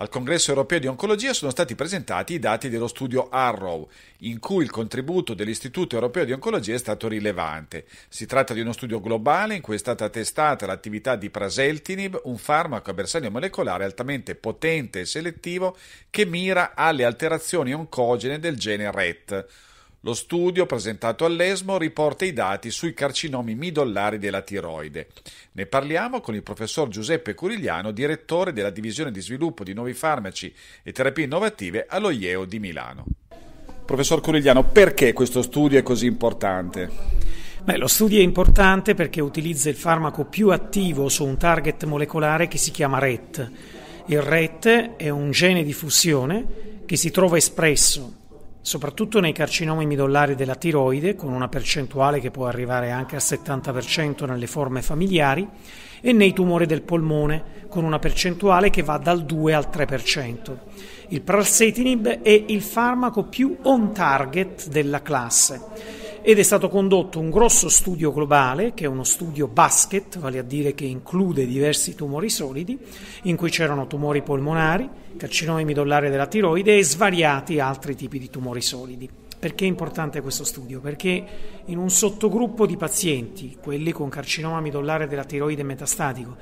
Al Congresso europeo di oncologia sono stati presentati i dati dello studio Arrow, in cui il contributo dell'Istituto europeo di oncologia è stato rilevante. Si tratta di uno studio globale in cui è stata testata l'attività di Praseltinib, un farmaco a bersaglio molecolare altamente potente e selettivo che mira alle alterazioni oncogene del gene RET. Lo studio presentato all'ESMO riporta i dati sui carcinomi midollari della tiroide. Ne parliamo con il professor Giuseppe Curigliano, direttore della divisione di sviluppo di nuovi farmaci e terapie innovative allo IEO di Milano. Professor Curigliano, perché questo studio è così importante? Beh, lo studio è importante perché utilizza il farmaco più attivo su un target molecolare che si chiama RET. Il RET è un gene di fusione che si trova espresso soprattutto nei carcinomi midollari della tiroide, con una percentuale che può arrivare anche al 70% nelle forme familiari, e nei tumori del polmone, con una percentuale che va dal 2 al 3%. Il pralsetinib è il farmaco più on target della classe ed è stato condotto un grosso studio globale, che è uno studio basket, vale a dire che include diversi tumori solidi, in cui c'erano tumori polmonari, carcinomi midollari della tiroide e svariati altri tipi di tumori solidi. Perché è importante questo studio? Perché in un sottogruppo di pazienti, quelli con carcinoma midollare della tiroide metastatico,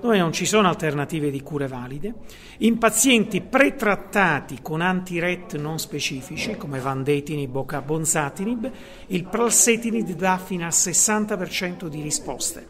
dove non ci sono alternative di cure valide, in pazienti pretrattati con anti-RET non specifici come vandetinib o carbonzatinib, il pralsetinib dà fino al 60% di risposte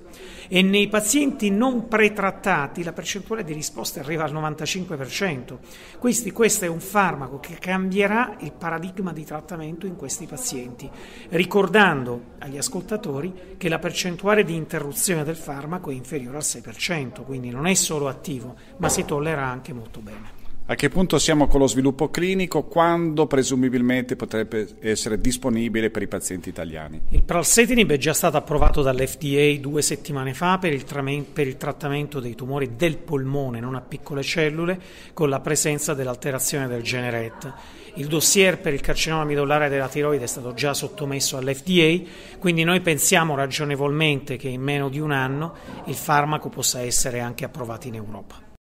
e nei pazienti non pretrattati la percentuale di risposte arriva al 95%. Questi, questo è un farmaco che cambierà il paradigma di trattamento in questi pazienti, ricordando agli ascoltatori che la percentuale di interruzione del farmaco è inferiore al 6%, quindi non è solo attivo, ma si tollera anche molto bene. A che punto siamo con lo sviluppo clinico? Quando presumibilmente potrebbe essere disponibile per i pazienti italiani? Il pralsetinib è già stato approvato dall'FDA due settimane fa per il, trame- per il trattamento dei tumori del polmone, non a piccole cellule, con la presenza dell'alterazione del gene RET. Il dossier per il carcinoma midollare della tiroide è stato già sottomesso all'FDA, quindi noi pensiamo ragionevolmente che in meno di un anno il farmaco possa essere anche approvato in Europa.